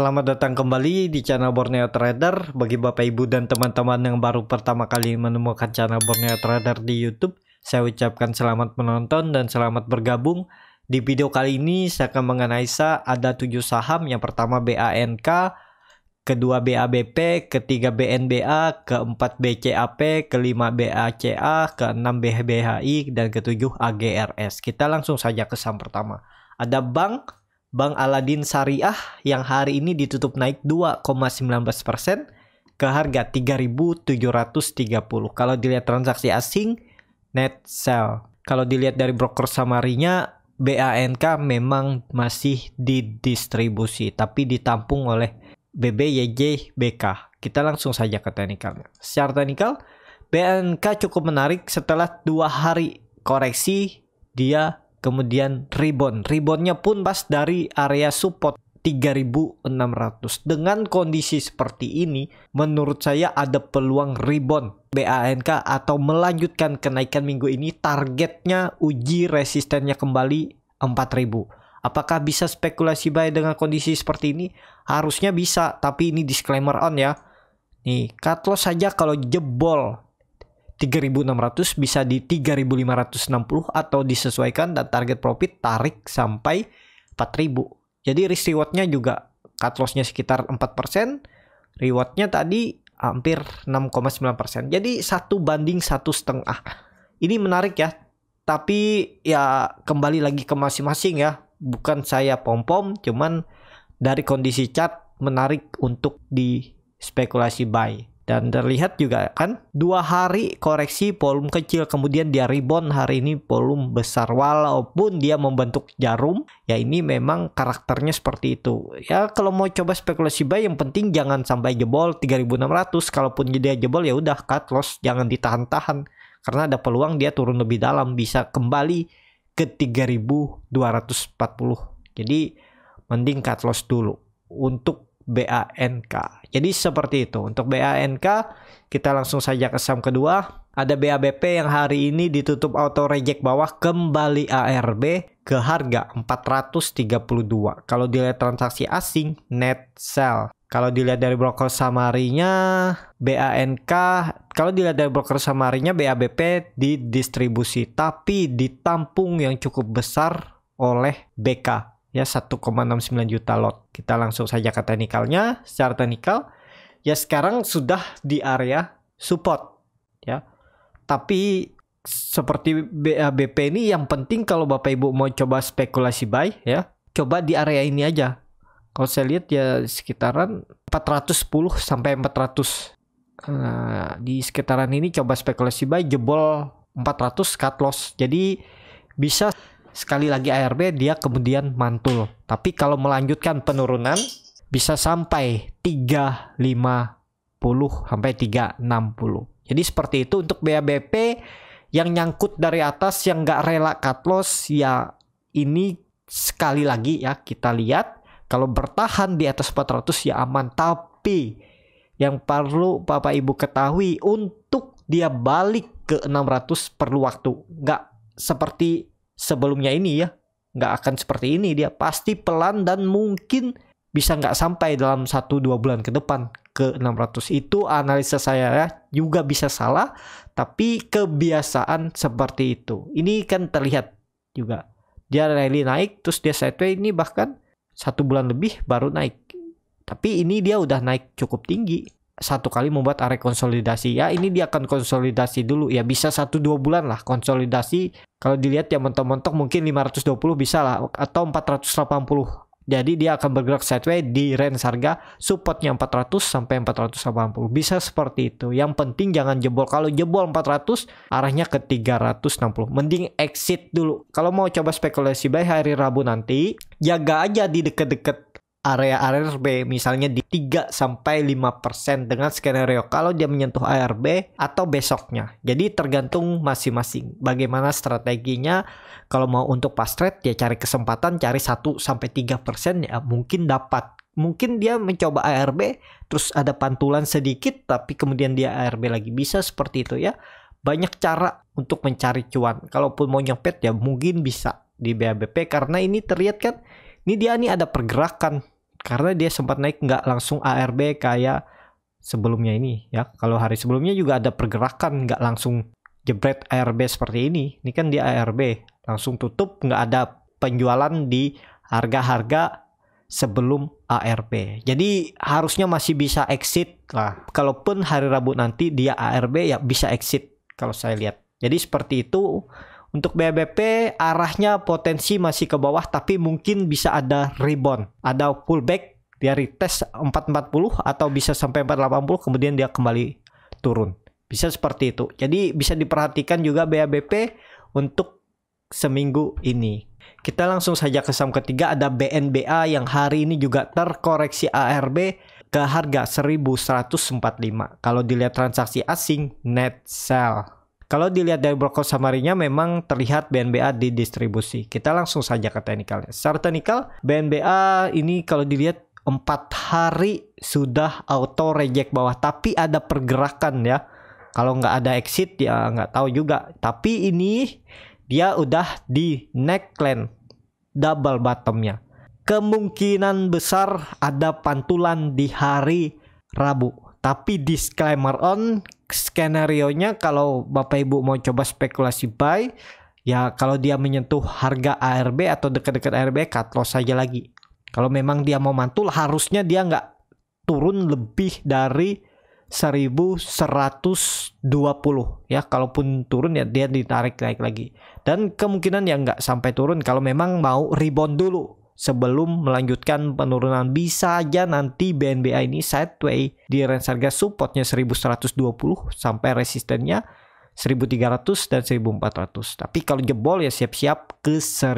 Selamat datang kembali di channel Borneo Trader. Bagi Bapak Ibu dan teman-teman yang baru pertama kali menemukan channel Borneo Trader di YouTube, saya ucapkan selamat menonton dan selamat bergabung. Di video kali ini saya akan mengenai ada 7 saham. Yang pertama BANK, kedua BABP, ketiga BNBA, keempat BCAP, kelima BACA, keenam BHBHI dan ketujuh AGRS. Kita langsung saja ke saham pertama. Ada bank Bank Aladin Syariah yang hari ini ditutup naik 2,19% ke harga 3.730. Kalau dilihat transaksi asing, net sell. Kalau dilihat dari broker samarinya, BANK memang masih didistribusi, tapi ditampung oleh BBYJ BK. Kita langsung saja ke teknikalnya. Secara teknikal, BANK cukup menarik setelah dua hari koreksi dia kemudian rebound. Reboundnya pun pas dari area support 3600. Dengan kondisi seperti ini, menurut saya ada peluang rebound BANK atau melanjutkan kenaikan minggu ini targetnya uji resistennya kembali 4000. Apakah bisa spekulasi buy dengan kondisi seperti ini? Harusnya bisa, tapi ini disclaimer on ya. Nih, cut loss saja kalau jebol 3600 bisa di 3560 atau disesuaikan dan target profit tarik sampai 4000. Jadi risk rewardnya juga cut lossnya sekitar 4%, rewardnya tadi hampir 6,9%. Jadi satu banding satu setengah. Ini menarik ya. Tapi ya kembali lagi ke masing-masing ya. Bukan saya pom-pom, cuman dari kondisi chart menarik untuk di spekulasi buy. Dan terlihat juga kan dua hari koreksi volume kecil kemudian dia rebound hari ini volume besar walaupun dia membentuk jarum ya ini memang karakternya seperti itu. Ya kalau mau coba spekulasi buy yang penting jangan sampai jebol 3600 kalaupun dia jebol ya udah cut loss jangan ditahan-tahan karena ada peluang dia turun lebih dalam bisa kembali ke 3240. Jadi mending cut loss dulu untuk BANK. Jadi seperti itu. Untuk BANK kita langsung saja ke saham kedua. Ada BABP yang hari ini ditutup auto reject bawah kembali ARB ke harga 432. Kalau dilihat transaksi asing net sell. Kalau dilihat dari broker samarinya BANK, kalau dilihat dari broker samarinya BABP didistribusi tapi ditampung yang cukup besar oleh BK ya 1,69 juta lot. Kita langsung saja ke teknikalnya. Secara teknikal ya sekarang sudah di area support ya. Tapi seperti BP eh, ini yang penting kalau Bapak Ibu mau coba spekulasi buy ya, coba di area ini aja. Kalau saya lihat ya sekitaran 410 sampai 400. Nah, di sekitaran ini coba spekulasi buy jebol 400 cut loss. Jadi bisa sekali lagi ARB dia kemudian mantul. Tapi kalau melanjutkan penurunan bisa sampai 350 sampai 360. Jadi seperti itu untuk BABP yang nyangkut dari atas yang nggak rela cut loss ya ini sekali lagi ya kita lihat kalau bertahan di atas 400 ya aman tapi yang perlu Bapak Ibu ketahui untuk dia balik ke 600 perlu waktu nggak seperti sebelumnya ini ya nggak akan seperti ini dia pasti pelan dan mungkin bisa nggak sampai dalam 1-2 bulan ke depan ke 600 itu analisa saya ya juga bisa salah tapi kebiasaan seperti itu ini kan terlihat juga dia rally naik terus dia sideways ini bahkan satu bulan lebih baru naik tapi ini dia udah naik cukup tinggi satu kali membuat area konsolidasi ya ini dia akan konsolidasi dulu ya bisa satu dua bulan lah konsolidasi kalau dilihat ya mentok-mentok mungkin 520 bisa lah atau 480 jadi dia akan bergerak sideways di range harga supportnya 400 sampai 480 bisa seperti itu yang penting jangan jebol kalau jebol 400 arahnya ke 360 mending exit dulu kalau mau coba spekulasi baik hari Rabu nanti jaga aja di deket-deket area ARB misalnya di 3 sampai 5% dengan skenario kalau dia menyentuh ARB atau besoknya. Jadi tergantung masing-masing bagaimana strateginya. Kalau mau untuk pas trade ya cari kesempatan cari 1 sampai 3% ya mungkin dapat. Mungkin dia mencoba ARB terus ada pantulan sedikit tapi kemudian dia ARB lagi bisa seperti itu ya. Banyak cara untuk mencari cuan. Kalaupun mau nyopet ya mungkin bisa di BABP karena ini terlihat kan ini dia nih ada pergerakan karena dia sempat naik nggak langsung ARB kayak sebelumnya ini ya kalau hari sebelumnya juga ada pergerakan nggak langsung jebret ARB seperti ini ini kan di ARB langsung tutup nggak ada penjualan di harga-harga sebelum ARB jadi harusnya masih bisa exit lah kalaupun hari Rabu nanti dia ARB ya bisa exit kalau saya lihat jadi seperti itu untuk BBP arahnya potensi masih ke bawah tapi mungkin bisa ada rebound, ada pullback dari tes 440 atau bisa sampai 480 kemudian dia kembali turun. Bisa seperti itu. Jadi bisa diperhatikan juga BABP untuk seminggu ini. Kita langsung saja ke saham ketiga ada BNBA yang hari ini juga terkoreksi ARB ke harga 1145. Kalau dilihat transaksi asing net sell. Kalau dilihat dari broker summary memang terlihat BNBA di distribusi. Kita langsung saja ke teknikalnya. Secara teknikal, BNBA ini kalau dilihat 4 hari sudah auto reject bawah, tapi ada pergerakan ya. Kalau nggak ada exit ya nggak tahu juga. Tapi ini dia udah di neckline double bottomnya. Kemungkinan besar ada pantulan di hari Rabu. Tapi disclaimer on skenario nya kalau Bapak Ibu mau coba spekulasi buy ya kalau dia menyentuh harga ARB atau dekat-dekat ARB cut loss saja lagi. Kalau memang dia mau mantul harusnya dia nggak turun lebih dari 1120 ya kalaupun turun ya dia ditarik naik lagi dan kemungkinan ya nggak sampai turun kalau memang mau rebound dulu sebelum melanjutkan penurunan bisa aja nanti BNBA ini sideways di range harga supportnya 1120 sampai resistennya 1300 dan 1400 tapi kalau jebol ya siap-siap ke 1000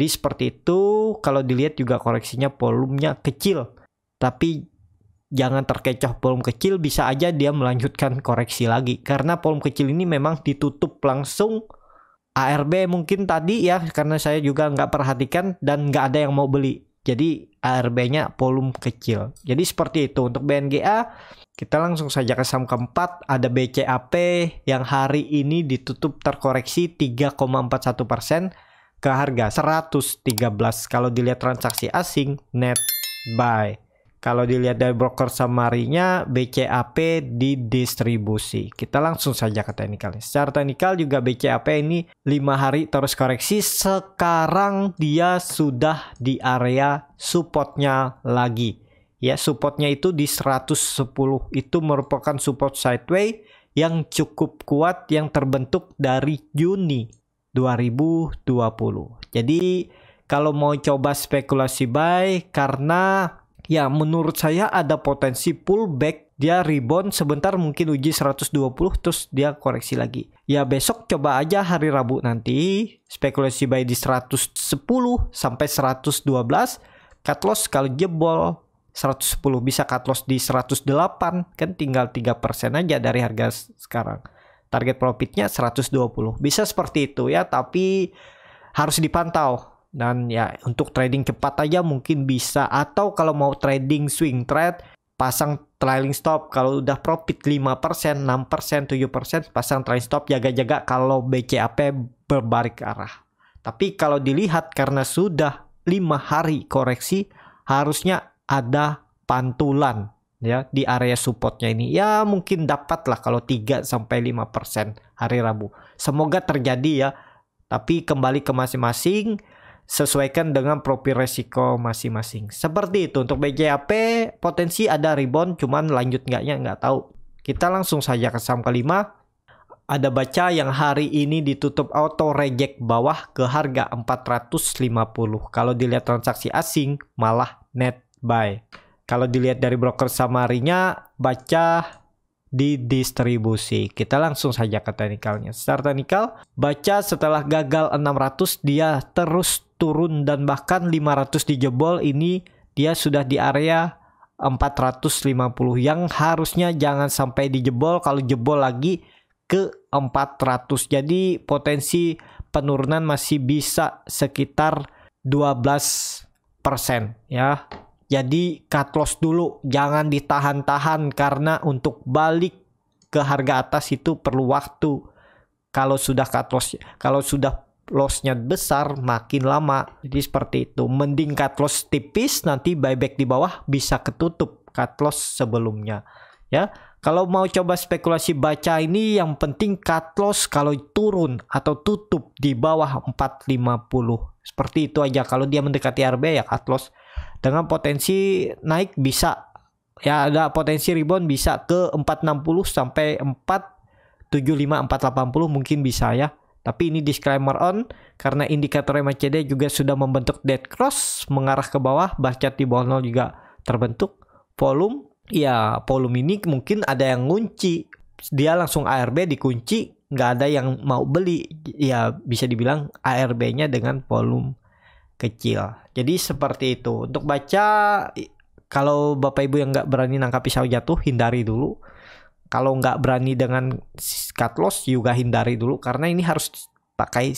jadi seperti itu kalau dilihat juga koreksinya volumenya kecil tapi jangan terkecoh volume kecil bisa aja dia melanjutkan koreksi lagi karena volume kecil ini memang ditutup langsung ARB mungkin tadi ya karena saya juga nggak perhatikan dan nggak ada yang mau beli. Jadi ARB-nya volume kecil. Jadi seperti itu untuk BNGA kita langsung saja ke saham keempat ada BCAP yang hari ini ditutup terkoreksi 3,41 persen ke harga 113 kalau dilihat transaksi asing net buy. Kalau dilihat dari broker summary-nya, BCAP didistribusi. Kita langsung saja ke teknikalnya. Secara teknikal juga BCAP ini 5 hari terus koreksi. Sekarang dia sudah di area supportnya lagi. Ya, supportnya itu di 110. Itu merupakan support sideways yang cukup kuat yang terbentuk dari Juni 2020. Jadi kalau mau coba spekulasi buy karena ya menurut saya ada potensi pullback dia rebound sebentar mungkin uji 120 terus dia koreksi lagi. Ya besok coba aja hari Rabu nanti spekulasi buy di 110 sampai 112 cut loss kalau jebol 110 bisa cut loss di 108 kan tinggal 3% aja dari harga sekarang. Target profitnya 120. Bisa seperti itu ya tapi harus dipantau dan ya untuk trading cepat aja mungkin bisa atau kalau mau trading swing trade pasang trailing stop kalau udah profit 5%, 6%, 7% pasang trailing stop jaga-jaga kalau BCAP berbalik arah. Tapi kalau dilihat karena sudah 5 hari koreksi harusnya ada pantulan ya di area supportnya ini ya mungkin dapat lah kalau 3 sampai 5% hari Rabu. Semoga terjadi ya. Tapi kembali ke masing-masing sesuaikan dengan profil resiko masing-masing. Seperti itu untuk BJAP potensi ada rebound cuman lanjut enggaknya nggak tahu. Kita langsung saja ke saham kelima. Ada baca yang hari ini ditutup auto reject bawah ke harga 450. Kalau dilihat transaksi asing malah net buy. Kalau dilihat dari broker samarinya baca di distribusi. Kita langsung saja ke teknikalnya. Start teknikal, baca setelah gagal 600 dia terus turun dan bahkan 500 di jebol ini dia sudah di area 450 yang harusnya jangan sampai di jebol kalau jebol lagi ke 400 jadi potensi penurunan masih bisa sekitar 12% ya jadi cut loss dulu jangan ditahan-tahan karena untuk balik ke harga atas itu perlu waktu kalau sudah cut loss kalau sudah lossnya besar makin lama jadi seperti itu mending cut loss tipis nanti buyback di bawah bisa ketutup cut loss sebelumnya ya kalau mau coba spekulasi baca ini yang penting cut loss kalau turun atau tutup di bawah 450. Seperti itu aja. Kalau dia mendekati RB ya cut loss. Dengan potensi naik bisa. Ya ada potensi rebound bisa ke 460 sampai 475 480 mungkin bisa ya. Tapi ini disclaimer on, karena indikator MACD juga sudah membentuk dead cross mengarah ke bawah, bar chart di bawah 0 juga terbentuk. Volume, ya volume ini mungkin ada yang ngunci. Dia langsung ARB dikunci, nggak ada yang mau beli. Ya bisa dibilang ARB-nya dengan volume kecil. Jadi seperti itu. Untuk baca, kalau Bapak Ibu yang nggak berani nangkap pisau jatuh, hindari dulu kalau nggak berani dengan cut loss juga hindari dulu karena ini harus pakai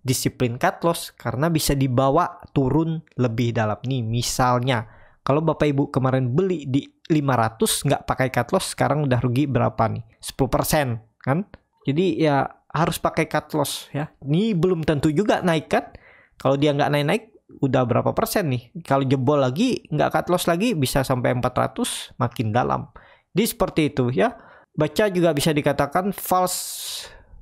disiplin cut loss karena bisa dibawa turun lebih dalam nih misalnya kalau bapak ibu kemarin beli di 500 nggak pakai cut loss sekarang udah rugi berapa nih 10% kan jadi ya harus pakai cut loss ya ini belum tentu juga naik kan kalau dia nggak naik-naik udah berapa persen nih kalau jebol lagi nggak cut loss lagi bisa sampai 400 makin dalam di seperti itu ya. Baca juga bisa dikatakan false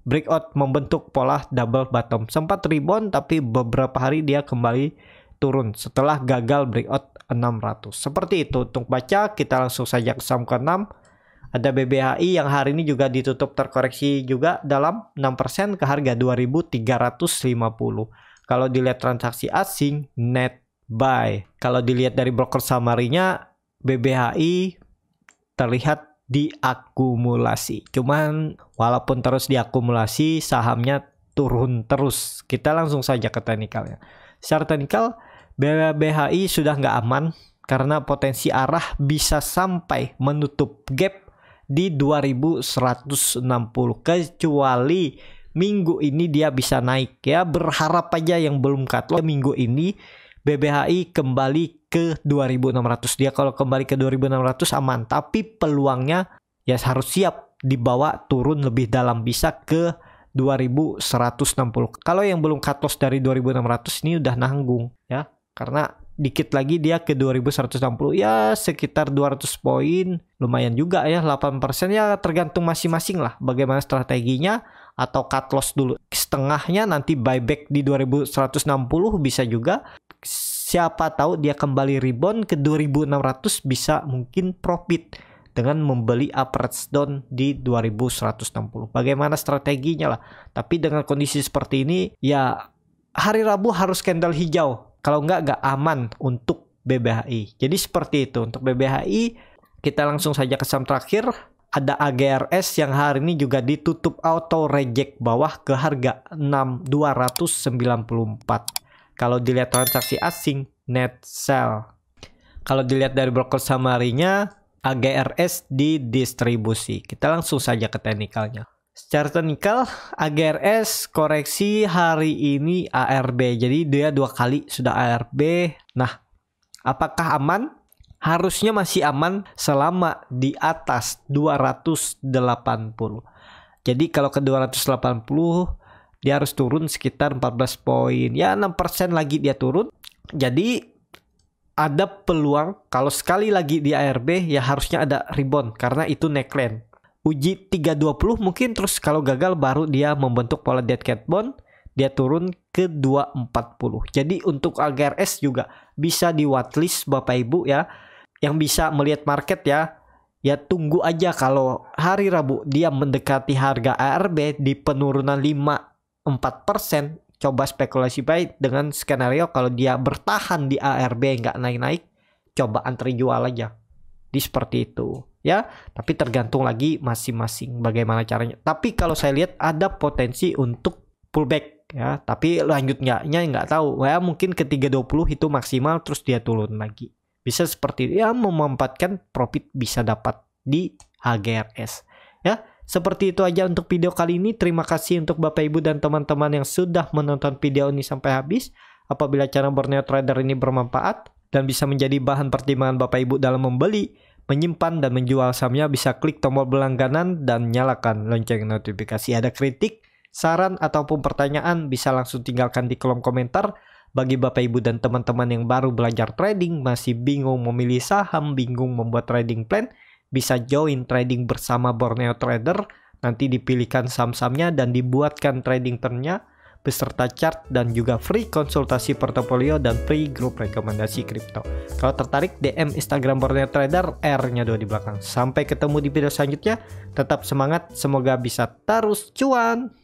breakout membentuk pola double bottom. Sempat rebound tapi beberapa hari dia kembali turun setelah gagal breakout 600. Seperti itu untuk baca kita langsung saja ke saham ke-6. Ada BBHI yang hari ini juga ditutup terkoreksi juga dalam 6% ke harga 2350. Kalau dilihat transaksi asing net buy. Kalau dilihat dari broker samarinya BBHI terlihat diakumulasi. Cuman walaupun terus diakumulasi sahamnya turun terus. Kita langsung saja ke teknikalnya. Secara teknikal BBHI sudah nggak aman karena potensi arah bisa sampai menutup gap di 2160 kecuali minggu ini dia bisa naik ya berharap aja yang belum cut loss minggu ini BBHI kembali ke 2600 dia kalau kembali ke 2600 aman tapi peluangnya ya harus siap dibawa turun lebih dalam bisa ke 2160 kalau yang belum cut loss dari 2600 ini udah nanggung ya karena dikit lagi dia ke 2160 ya sekitar 200 poin lumayan juga ya 8% ya tergantung masing-masing lah bagaimana strateginya atau cut loss dulu setengahnya nanti buyback di 2160 bisa juga siapa tahu dia kembali rebound ke 2600 bisa mungkin profit dengan membeli average down di 2160. Bagaimana strateginya lah. Tapi dengan kondisi seperti ini ya hari Rabu harus candle hijau. Kalau nggak nggak aman untuk BBHI. Jadi seperti itu untuk BBHI kita langsung saja ke saham terakhir ada AGRS yang hari ini juga ditutup auto reject bawah ke harga 6294. Kalau dilihat transaksi asing, net sell. Kalau dilihat dari broker summary AGRS didistribusi. Kita langsung saja ke teknikalnya. Secara teknikal, AGRS koreksi hari ini ARB. Jadi dia dua kali sudah ARB. Nah, apakah aman? Harusnya masih aman selama di atas 280. Jadi kalau ke 280 dia harus turun sekitar 14 poin. Ya 6% lagi dia turun. Jadi ada peluang kalau sekali lagi di ARB ya harusnya ada rebound karena itu neckline. Uji 320 mungkin terus kalau gagal baru dia membentuk pola dead cat bond dia turun ke 240. Jadi untuk AGRS juga bisa di watchlist Bapak Ibu ya. Yang bisa melihat market ya. Ya tunggu aja kalau hari Rabu dia mendekati harga ARB di penurunan 5 4%, coba spekulasi baik dengan skenario kalau dia bertahan di ARB nggak naik-naik, coba antri jual aja. Di seperti itu ya, tapi tergantung lagi masing-masing bagaimana caranya. Tapi kalau saya lihat ada potensi untuk pullback ya, tapi lanjutnya nggak tahu. Ya mungkin ke 320 itu maksimal terus dia turun lagi. Bisa seperti itu ya memanfaatkan profit bisa dapat di HGRS ya. Seperti itu aja untuk video kali ini. Terima kasih untuk Bapak Ibu dan teman-teman yang sudah menonton video ini sampai habis. Apabila cara Borneo Trader ini bermanfaat dan bisa menjadi bahan pertimbangan Bapak Ibu dalam membeli, menyimpan dan menjual sahamnya bisa klik tombol berlangganan dan nyalakan lonceng notifikasi. Ada kritik, saran ataupun pertanyaan bisa langsung tinggalkan di kolom komentar. Bagi Bapak Ibu dan teman-teman yang baru belajar trading, masih bingung memilih saham, bingung membuat trading plan, bisa join trading bersama Borneo Trader, nanti dipilihkan saham-sahamnya dan dibuatkan trading ternnya beserta chart dan juga free konsultasi portofolio dan free grup rekomendasi kripto. Kalau tertarik DM Instagram Borneo Trader R-nya dua di belakang. Sampai ketemu di video selanjutnya. Tetap semangat, semoga bisa terus cuan.